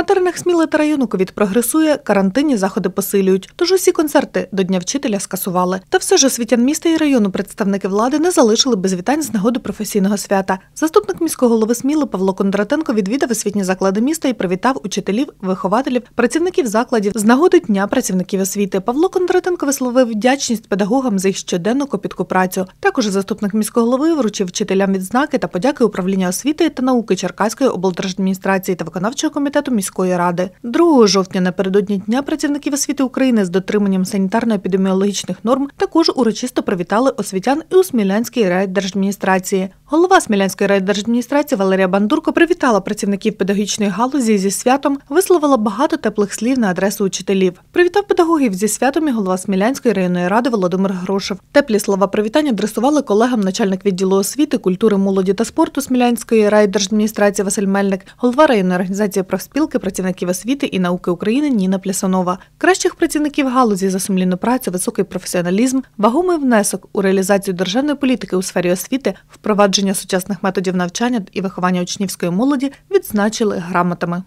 На теренах Сміли та району ковід прогресує, карантинні заходи посилюють. Тож усі концерти до Дня вчителя скасували. Та все ж освітян міста і району представники влади не залишили без вітань з нагоди професійного свята. Заступник міського голови Сміли Павло Кондратенко відвідав освітні заклади міста і привітав учителів, вихователів, працівників закладів з нагоди Дня працівників освіти. Павло Кондратенко висловив вдячність педагогам за їх щоденну копітку працю. Також заступник міського голови вручив вчителям відзнаки та подяки управління освіти та науки Черкаської облдержадміністрації та виконавчого комітету міського міської ради. 2 жовтня напередодні дня працівників освіти України з дотриманням санітарно-епідеміологічних норм також урочисто привітали освітян і у Смілянській райдержадміністрації. Голова Смілянської райдержадміністрації Валерія Бандурко привітала працівників педагогічної галузі зі святом, висловила багато теплих слів на адресу учителів. Привітав педагогів зі святом і голова Смілянської районної ради Володимир Грошев. Теплі слова привітання адресували колегам начальник відділу освіти, культури, молоді та спорту Смілянської райдержадміністрації Василь Мельник, голова районної організації профспілки працівників освіти і науки України Ніна Плясанова. Кращих працівників галузі за сумлінну працю, високий професіоналізм, вагомий внесок у реалізацію державної політики у сфері освіти, впровадження сучасних методів навчання і виховання учнівської молоді відзначили грамотами.